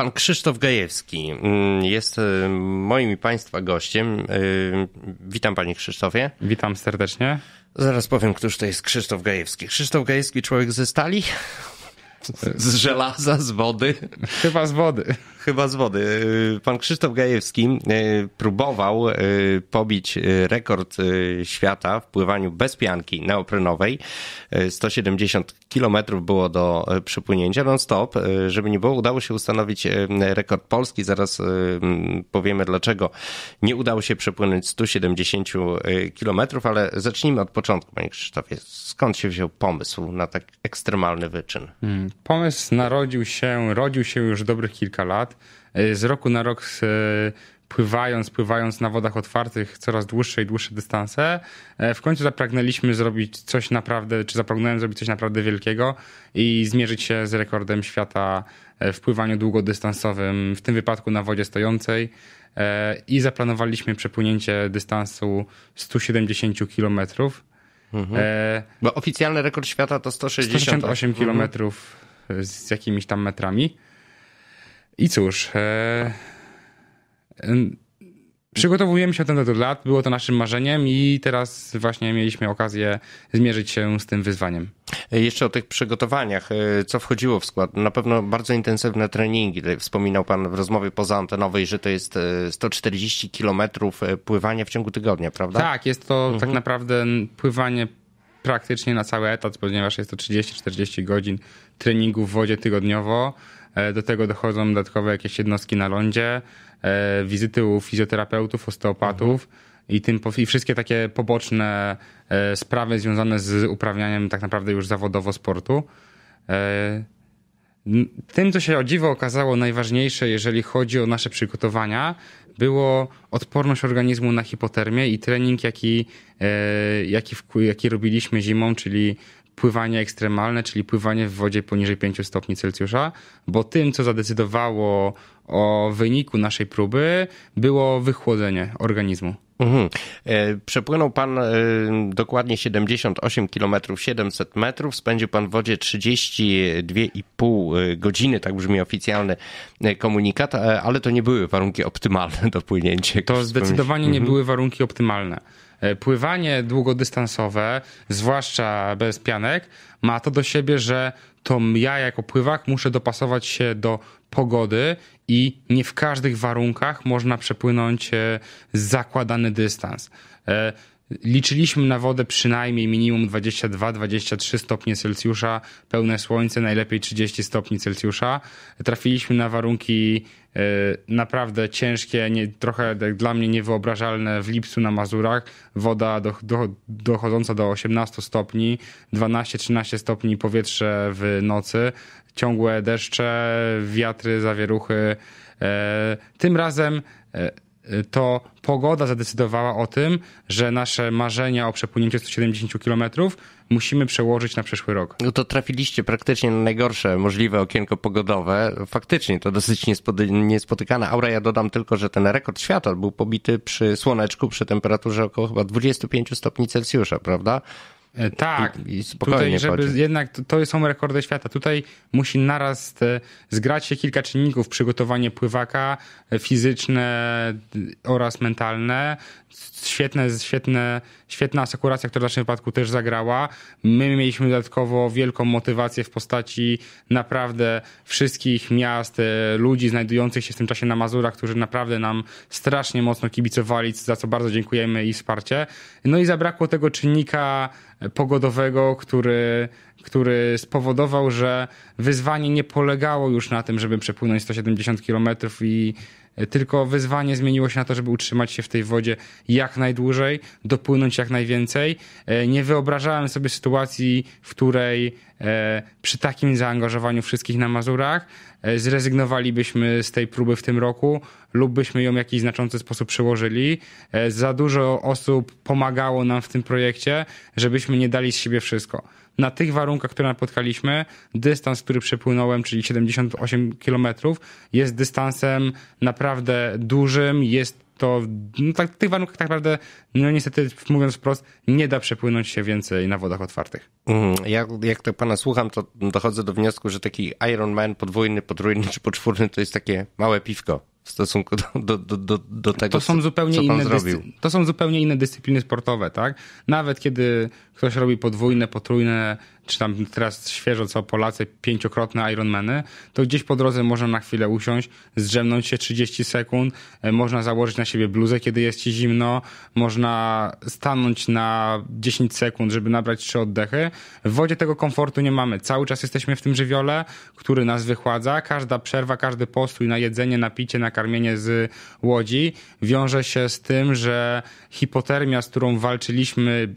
Pan Krzysztof Gajewski mm, jest y, moim i Państwa gościem. Y, witam Panie Krzysztofie. Witam serdecznie. Zaraz powiem, któż to jest Krzysztof Gajewski. Krzysztof Gajewski, człowiek ze stali? Z żelaza, z wody? Chyba z wody chyba z wody. Y, pan Krzysztof Gajewski y, próbował y, pobić rekord świata w pływaniu bez pianki neoprenowej. 170 kilometrów było do przypłynięcia non-stop. Żeby nie było, udało się ustanowić rekord polski. Zaraz mm, powiemy dlaczego nie udało się przepłynąć 170 kilometrów, ale zacznijmy od początku, panie Krzysztofie. Skąd się wziął pomysł na tak ekstremalny wyczyn? Hmm, pomysł narodził się, rodził się już dobrych kilka lat. E, z roku na rok e, pływając, pływając na wodach otwartych coraz dłuższe i dłuższe dystanse, e, w końcu zapragnęliśmy zrobić coś naprawdę, czy zapragnąłem zrobić coś naprawdę wielkiego i zmierzyć się z rekordem świata w pływaniu długodystansowym, w tym wypadku na wodzie stojącej. I zaplanowaliśmy przepłynięcie dystansu 170 km. Mhm. Bo oficjalny rekord świata to 160. 168 km mhm. z jakimiś tam metrami. I cóż, e, przygotowujemy się od tego lat, było to naszym marzeniem i teraz właśnie mieliśmy okazję zmierzyć się z tym wyzwaniem. E, jeszcze o tych przygotowaniach, e, co wchodziło w skład? Na pewno bardzo intensywne treningi. Wspominał Pan w rozmowie pozaantenowej, że to jest 140 e, kilometrów pływania w ciągu tygodnia, prawda? Tak, jest to tak mhm. tak naprawdę pływanie praktycznie na cały etat, ponieważ jest to 30-40 godzin treningu w wodzie tygodniowo. E, do tego dochodzą dodatkowe jakieś jednostki na lądzie, e, wizyty u fizjoterapeutów, osteopatów i, tym, i wszystkie takie poboczne e, sprawy związane z uprawianiem tak naprawdę już zawodowo sportu. Tym, co się o dziwo okazało najważniejsze, jeżeli chodzi o nasze przygotowania, było odporność organizmu na hipotermię i trening, jaki, jaki, jaki robiliśmy zimą, czyli pływanie ekstremalne, czyli pływanie w wodzie poniżej 5 stopni Celsjusza, bo tym, co zadecydowało o wyniku naszej próby, było wychłodzenie organizmu. Mhm. E, przepłynął pan e, dokładnie 78 km 700 metrów, spędził pan w wodzie 32,5 e, godziny, tak brzmi oficjalny komunikat, ale to nie były warunki optymalne do płynięcia. To zdecydowanie nie mhm. były warunki optymalne. E, pływanie długodystansowe, zwłaszcza bez pianek, ma to do siebie, że to ja jako pływak muszę dopasować się do pogody i nie w każdych warunkach można przepłynąć e, zakładany dystans. E, liczyliśmy na wodę przynajmniej minimum 22-23 stopnie Celsjusza, pełne słońce, najlepiej 30 stopni Celsjusza. Trafiliśmy na warunki E, naprawdę ciężkie, nie, trochę tak dla mnie niewyobrażalne w Lipcu na Mazurach. Woda do, do, dochodząca do 18 stopni, 12-13 stopni powietrze w nocy, ciągłe deszcze, wiatry, zawieruchy. E, tym razem e, to pogoda zadecydowała o tym, że nasze marzenia o przepłynięciu 170 km musimy przełożyć na przyszły rok. No to trafiliście praktycznie na najgorsze możliwe okienko pogodowe. Faktycznie to dosyć niespotykane. aura. Ja dodam tylko, że ten rekord świata był pobity przy słoneczku, przy temperaturze około chyba 25 stopni Celsjusza, prawda? E, tak, I, spokojnie tutaj, żeby chodzi. jednak to, to, są rekordy świata. Tutaj musi naraz te, zgrać się kilka czynników: przygotowanie pływaka, e, fizyczne oraz mentalne. Świetne, świetne, świetna asekuracja, która w naszym wypadku też zagrała. My mieliśmy dodatkowo wielką motywację w postaci naprawdę wszystkich miast, e, ludzi znajdujących się w tym czasie na Mazurach, którzy naprawdę nam strasznie mocno kibicowali, za co bardzo dziękujemy i wsparcie. No i zabrakło tego czynnika pogodowego, który, który spowodował, że wyzwanie nie polegało już na tym, żeby przepłynąć 170 km i E, tylko wyzwanie zmieniło się na to, żeby utrzymać się w tej wodzie jak najdłużej, dopłynąć jak najwięcej. E, nie wyobrażałem sobie sytuacji, w której e, przy takim zaangażowaniu wszystkich na Mazurach zrezygnowalibyśmy z tej próby w tym roku lub byśmy ją w jakiś znaczący sposób przełożyli. Za dużo osób pomagało nam w tym projekcie, żebyśmy nie dali z siebie wszystko na tych warunkach, które napotkaliśmy, dystans, który przepłynąłem, czyli 78 km, jest dystansem naprawdę dużym, jest to no, tak, w tych warunkach tak naprawdę, no niestety, mówiąc wprost, nie da przepłynąć się więcej na wodach otwartych. Mm, jak to pana słucham, to dochodzę do wniosku, że taki Iron Man podwójny, potrójny czy poczwórny to jest takie małe piwko w stosunku do, do, do, do tego, to są zupełnie co, pan inne zrobił. To są zupełnie inne dyscypliny sportowe, tak? Nawet kiedy ktoś robi podwójne, potrójne czy tam teraz świeżo co Polacy pięciokrotne Ironmany, to gdzieś po drodze można na chwilę usiąść, zdrzemnąć się 30 sekund, e, można założyć na siebie bluzę, kiedy jest ci zimno, można stanąć na 10 sekund, żeby nabrać trzy oddechy. W wodzie tego komfortu nie mamy. Cały czas jesteśmy w tym żywiole, który nas wychładza. Każda przerwa, każdy postój na jedzenie, na picie, na karmienie z łodzi wiąże się z tym, że hipotermia, z którą walczyliśmy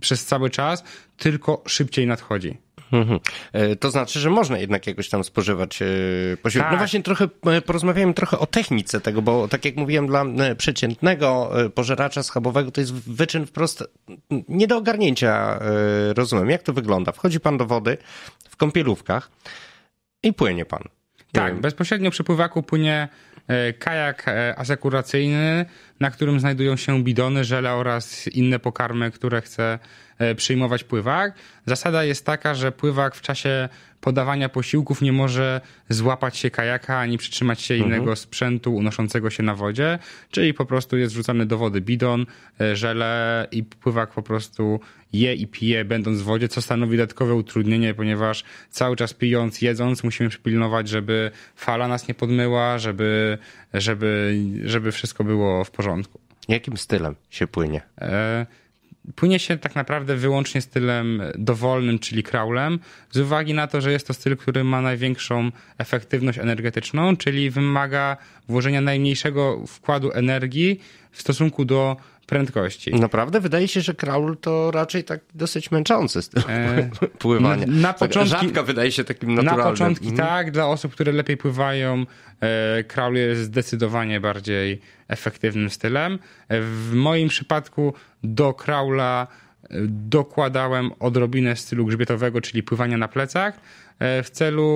przez cały czas, tylko szybciej nadchodzi. Mhm. E, to znaczy, że można jednak jakoś tam spożywać e, posiłek. No tak. No właśnie trochę e, porozmawiałem trochę o technice tego, bo tak jak mówiłem, dla przeciętnego pożeracza schabowego to jest wyczyn wprost nie do ogarnięcia. Rozumiem, jak to wygląda. Wchodzi pan do wody w kąpielówkach i płynie pan. Tak, bezpośrednio przy pływaku płynie E, kajak e, asekuracyjny, na którym znajdują się bidony, żele oraz inne pokarmy, które chce E, przyjmować pływak. Zasada jest taka, że pływak w czasie podawania posiłków nie może złapać się kajaka ani przytrzymać się mhm. innego sprzętu unoszącego się na wodzie, czyli po prostu jest rzucany do wody bidon, e, żele i pływak po prostu je i pije będąc w wodzie, co stanowi dodatkowe utrudnienie, ponieważ cały czas pijąc, jedząc musimy przypilnować, żeby fala nas nie podmyła, żeby, żeby, żeby wszystko było w porządku. Jakim stylem się płynie? E płynie się tak naprawdę wyłącznie stylem dowolnym, czyli crawlem, z uwagi na to, że jest to styl, który ma największą efektywność energetyczną, czyli wymaga włożenia najmniejszego wkładu energii w stosunku do prędkości. Naprawdę? Wydaje się, że kraul to raczej tak dosyć męczący styl e, pływania. Na, na tak, początki, Rzadka wydaje się takim naturalnym. Na początki mm. tak, dla osób, które lepiej pływają e, kraul jest zdecydowanie bardziej efektywnym stylem. E, w moim przypadku do kraula e, dokładałem odrobinę stylu grzbietowego, czyli pływania na plecach, E, w celu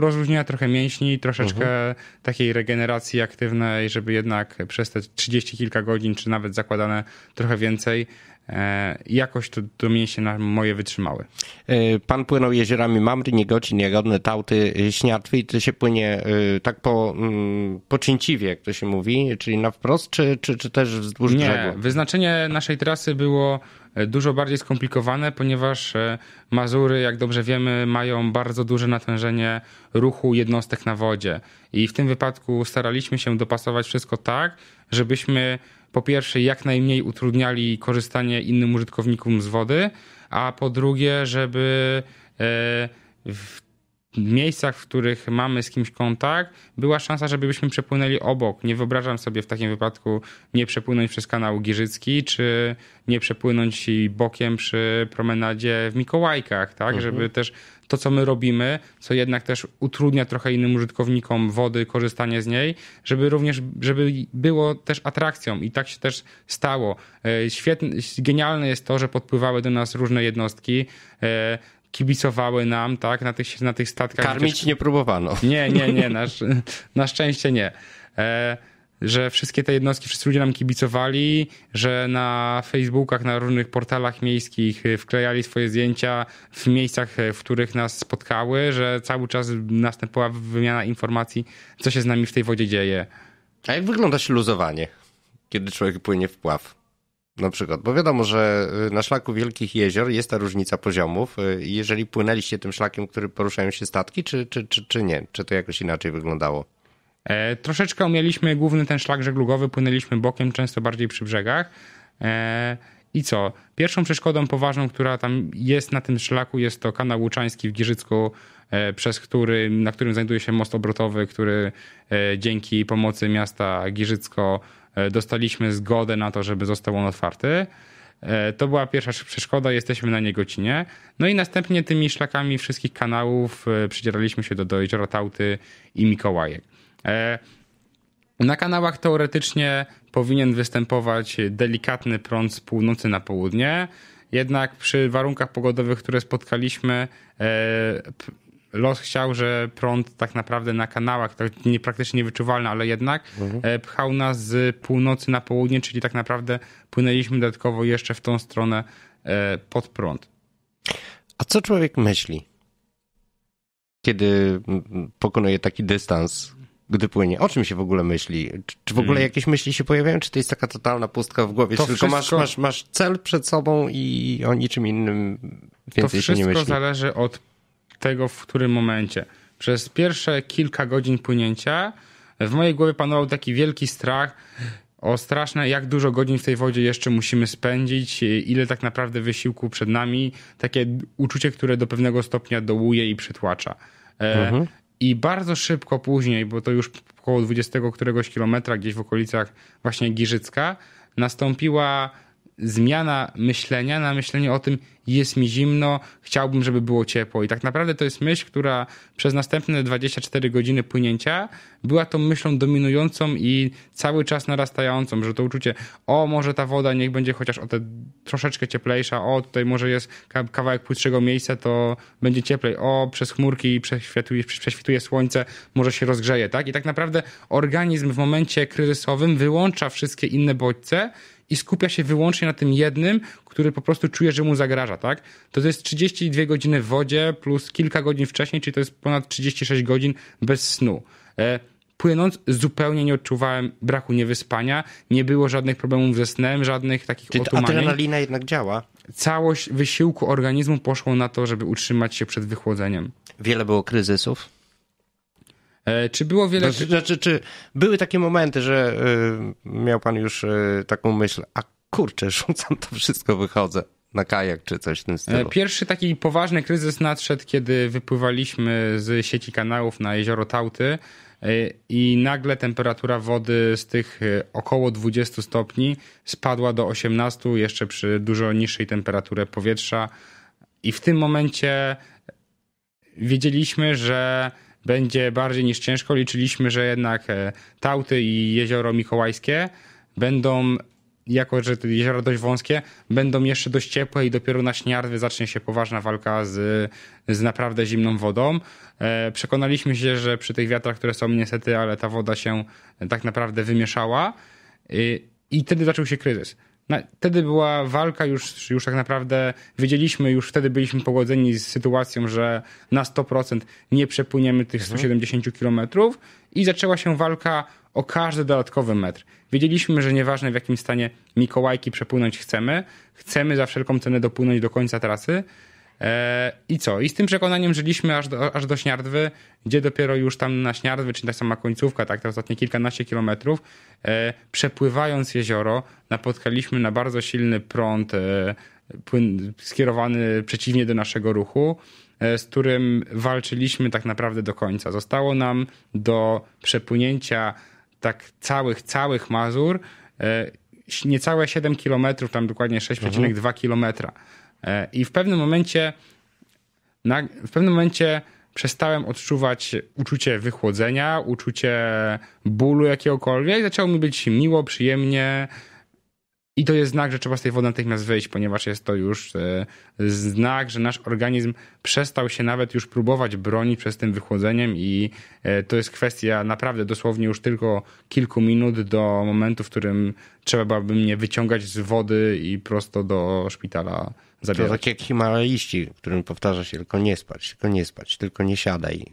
rozluźnienia trochę mięśni, troszeczkę mhm. takiej regeneracji aktywnej, żeby jednak przez te 30 kilka godzin, czy nawet zakładane trochę więcej, e, jakoś to, to mięśnie na moje wytrzymały. E, pan płynął jeziorami Mamry, Niegocin, Niegodne, Tałty, Śniatwy i to się płynie tak po, mm, po cięciwie, jak to się mówi, czyli na wprost, czy, czy, czy też wzdłuż Nie, brzegu? Wyznaczenie naszej trasy było E, dużo bardziej skomplikowane, ponieważ e, Mazury, jak dobrze wiemy, mają bardzo duże natężenie ruchu jednostek na wodzie. I w tym wypadku staraliśmy się dopasować wszystko tak, żebyśmy po pierwsze jak najmniej utrudniali korzystanie innym użytkownikom z wody, a po drugie, żeby e, w miejscach, w których mamy z kimś kontakt, była szansa, żebyśmy przepłynęli obok. Nie wyobrażam sobie w takim wypadku nie przepłynąć przez kanał Giżycki, czy nie przepłynąć bokiem przy promenadzie w Mikołajkach, tak? Mhm. Żeby też to, co my robimy, co jednak też utrudnia trochę innym użytkownikom wody korzystanie z niej, żeby również, żeby było też atrakcją i tak się też stało. E, Świetne, genialne jest to, że podpływały do nas różne jednostki, e, kibicowały nam, tak, na tych, na tych statkach. Karmić nie próbowano. Nie, nie, nie, na, na szczęście nie. E, że wszystkie te jednostki, wszyscy ludzie nam kibicowali, że na Facebookach, na różnych portalach miejskich e, wklejali swoje zdjęcia w miejscach, e, w których nas spotkały, że cały czas następowała wymiana informacji, co się z nami w tej wodzie dzieje. A jak wygląda śluzowanie, kiedy człowiek płynie w pław? na przykład, bo wiadomo, że y, na szlaku Wielkich Jezior jest ta różnica poziomów. Y, jeżeli płynęliście tym szlakiem, który poruszają się statki, czy, czy, czy, czy nie? Czy to jakoś inaczej wyglądało? E, troszeczkę omieliśmy główny ten szlak żeglugowy, płynęliśmy bokiem, często bardziej przy brzegach. E, I co? Pierwszą przeszkodą poważną, która tam jest na tym szlaku, jest to kanał Łuczański w Giżycku, e, przez który, na którym znajduje się most obrotowy, który e, dzięki pomocy miasta Giżycko E, dostaliśmy zgodę na to, żeby został on otwarty. E, to była pierwsza przeszkoda, jesteśmy na niegocinie. No i następnie tymi szlakami wszystkich kanałów e, przydzieraliśmy się do, do Jeziora i Mikołajek. Na kanałach teoretycznie powinien występować delikatny prąd z północy na południe, jednak przy warunkach pogodowych, które spotkaliśmy, los chciał, że prąd tak naprawdę na kanałach, tak nie, praktycznie niewyczuwalny, ale jednak mhm. E, pchał nas z północy na południe, czyli tak naprawdę płynęliśmy dodatkowo jeszcze w tą stronę e, pod prąd. A co człowiek myśli, kiedy pokonuje taki dystans, gdy płynie? O czym się w ogóle myśli? Czy, w ogóle mm. jakieś myśli się pojawiają, czy to jest taka totalna pustka w głowie? To tylko wszystko... masz, masz, masz cel przed sobą i o niczym innym więcej się nie myśli. To wszystko zależy od tego, w którym momencie. Przez pierwsze kilka godzin płynięcia w mojej głowie panował taki wielki strach o straszne, jak dużo godzin w tej wodzie jeszcze musimy spędzić, ile tak naprawdę wysiłku przed nami. Takie uczucie, które do pewnego stopnia dołuje i przytłacza. E, mhm. I bardzo szybko później, bo to już około 20 któregoś kilometra, gdzieś w okolicach właśnie Giżycka, nastąpiła zmiana myślenia na myślenie o tym, jest mi zimno, chciałbym, żeby było ciepło. I tak naprawdę to jest myśl, która przez następne 24 godziny płynięcia była tą myślą dominującą i cały czas narastającą, że to uczucie, o może ta woda niech będzie chociaż o te troszeczkę cieplejsza, o tutaj może jest kawałek płytszego miejsca, to będzie cieplej, o przez chmurki prześwituje, prześwituje słońce, może się rozgrzeje, tak? I tak naprawdę organizm w momencie kryzysowym wyłącza wszystkie inne bodźce i skupia się wyłącznie na tym jednym, który po prostu czuje, że mu zagraża, tak? To jest 32 godziny w wodzie plus kilka godzin wcześniej, czyli to jest ponad 36 godzin bez snu. E, płynąc zupełnie nie odczuwałem braku niewyspania, nie było żadnych problemów ze snem, żadnych takich Czyli otumanień. adrenalina jednak działa? Całość wysiłku organizmu poszło na to, żeby utrzymać się przed wychłodzeniem. Wiele było kryzysów? E, czy było wiele. Znaczy, znaczy, czy były takie momenty, że y, miał pan już y, taką myśl, a kurczę, rzucam to wszystko, wychodzę na kajak czy coś w tym stylu. E, pierwszy taki poważny kryzys nadszedł, kiedy wypływaliśmy z sieci kanałów na jezioro Tauty e, i nagle temperatura wody z tych e, około 20 stopni spadła do 18, jeszcze przy dużo niższej temperaturze powietrza. I w tym momencie wiedzieliśmy, że będzie bardziej niż ciężko. Liczyliśmy, że jednak Tauty i jezioro Mikołajskie będą jako że te jeziora dość wąskie, będą jeszcze dość ciepłe i dopiero na śniarwy zacznie się poważna walka z, z naprawdę zimną wodą. E, przekonaliśmy się, że przy tych wiatrach, które są niestety, ale ta woda się tak naprawdę wymieszała e, i wtedy zaczął się kryzys wtedy była walka, już, już tak naprawdę wiedzieliśmy, już wtedy byliśmy pogodzeni z sytuacją, że na 100% nie przepłyniemy tych 170 km mhm. kilometrów i zaczęła się walka o każdy dodatkowy metr. Wiedzieliśmy, że nieważne w jakim stanie Mikołajki przepłynąć chcemy, chcemy za wszelką cenę dopłynąć do końca trasy, E, I co? I z tym przekonaniem żyliśmy aż do, aż do Śniardwy, gdzie dopiero już tam na Śniardwy, czyli ta sama końcówka, tak, te ostatnie kilkanaście kilometrów, e, przepływając jezioro, napotkaliśmy na bardzo silny prąd e, skierowany przeciwnie do naszego ruchu, z którym walczyliśmy tak naprawdę do końca. Zostało nam do przepłynięcia tak całych, całych Mazur niecałe 7 kilometrów, tam dokładnie 6,2 mhm. kilometra. E, I w pewnym momencie, w pewnym momencie przestałem odczuwać uczucie wychłodzenia, uczucie bólu jakiegokolwiek. Zaczęło mi być miło, przyjemnie. I to jest znak, że trzeba z tej wody natychmiast wyjść, ponieważ jest to już e, znak, że nasz organizm przestał się nawet już próbować bronić przez tym wychłodzeniem i e, to jest kwestia naprawdę dosłownie już tylko kilku minut do momentu, w którym trzeba by mnie wyciągać z wody i prosto do szpitala to tak jak Himalaiści, którym powtarza się tylko nie spać, tylko nie spać, tylko nie siadaj,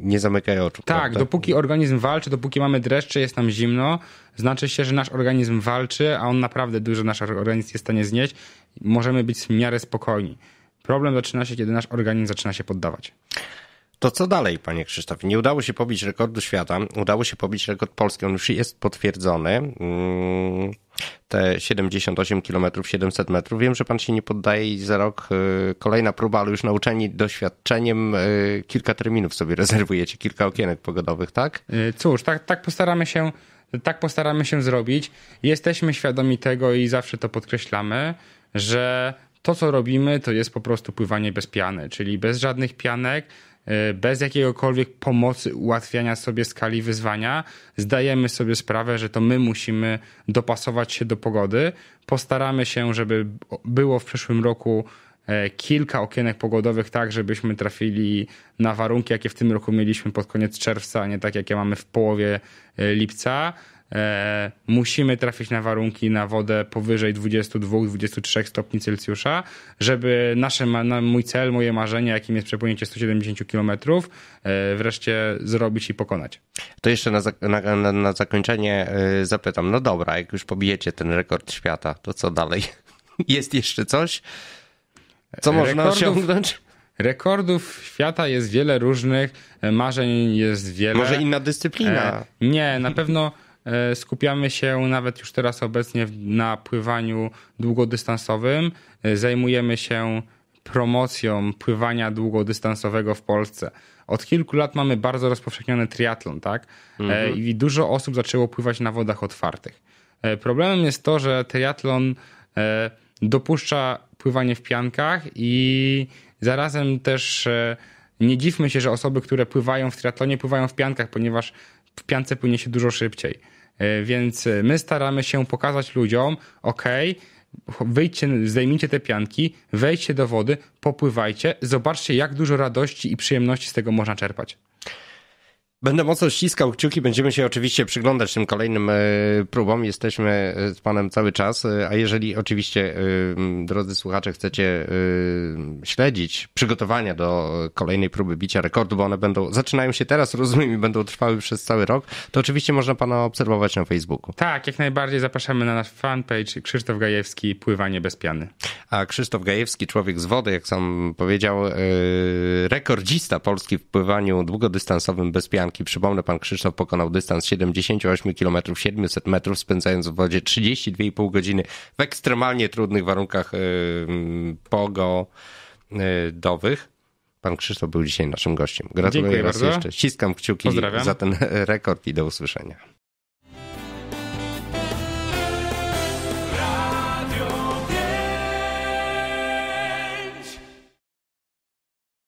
nie zamykaj oczu. Tak, prawda? dopóki organizm walczy, dopóki mamy dreszcze, jest nam zimno, znaczy się, że nasz organizm walczy, a on naprawdę dużo nasz organizm jest w stanie znieść, możemy być w miarę spokojni. Problem zaczyna się, kiedy nasz organizm zaczyna się poddawać. To co dalej, panie Krzysztof? Nie udało się pobić rekordu świata, udało się pobić rekord Polski, on już jest potwierdzony. Mm, te 78 km, 700 metrów. Wiem, że pan się nie poddaje i za rok y, kolejna próba, ale już nauczeni doświadczeniem y, kilka terminów sobie rezerwujecie, kilka okienek pogodowych, tak? Y, cóż, tak, tak postaramy się tak postaramy się zrobić. Jesteśmy świadomi tego i zawsze to podkreślamy, że to, co robimy, to jest po prostu pływanie bez piany, czyli bez żadnych pianek, E, bez jakiegokolwiek pomocy, ułatwiania sobie skali wyzwania, zdajemy sobie sprawę, że to my musimy dopasować się do pogody. Postaramy się, żeby było w przyszłym roku e, kilka okienek pogodowych, tak żebyśmy trafili na warunki, jakie w tym roku mieliśmy pod koniec czerwca, a nie tak, jakie mamy w połowie e, lipca. E, musimy trafić na warunki na wodę powyżej 22-23 stopni Celsjusza, żeby nasze, na mój cel, moje marzenie, jakim jest przepłynięcie 170 km, e, wreszcie zrobić i pokonać. To jeszcze na, na, na, na zakończenie e, zapytam, no dobra, jak już pobijecie ten rekord świata, to co dalej? jest jeszcze coś, co można Rekordów... osiągnąć? Rekordów świata jest wiele różnych, e, marzeń jest wiele. Może inna dyscyplina. E, nie, na pewno E, skupiamy się nawet już teraz obecnie na pływaniu długodystansowym. E, zajmujemy się promocją pływania długodystansowego w Polsce. Od kilku lat mamy bardzo rozpowszechniony triatlon, tak? E, mhm. I dużo osób zaczęło pływać na wodach otwartych. Problemem jest to, że triatlon dopuszcza pływanie w piankach i zarazem też nie dziwmy się, że osoby, które pływają w triatlonie, pływają w piankach, ponieważ w piance płynie się dużo szybciej. E, więc e, my staramy się pokazać ludziom, ok, wyjdźcie, zdejmijcie te pianki, wejdźcie do wody, popływajcie, zobaczcie jak dużo radości i przyjemności z tego można czerpać. Będę mocno ściskał kciuki, będziemy się oczywiście przyglądać tym kolejnym e, próbom. Jesteśmy e, z Panem cały czas, e, a jeżeli oczywiście, drodzy słuchacze, chcecie śledzić przygotowania do kolejnej próby bicia rekordu, bo one będą, zaczynają się teraz, rozumiem, i będą trwały przez cały rok, to oczywiście można Pana obserwować na Facebooku. Tak, jak najbardziej zapraszamy na nasz fanpage Krzysztof Gajewski, Pływanie bez piany. A Krzysztof Gajewski, człowiek z wody, jak sam powiedział, rekordzista Polski w pływaniu długodystansowym bez piany bianki. Przypomnę, pan Krzysztof pokonał dystans 78 km 700 metrów, spędzając w wodzie 32,5 godziny w ekstremalnie trudnych warunkach yy, pogodowych. Pan Krzysztof był dzisiaj naszym gościem. Gratuluję Dziękuję raz bardzo. jeszcze. Ściskam kciuki Pozdrawiam. za ten rekord i do usłyszenia.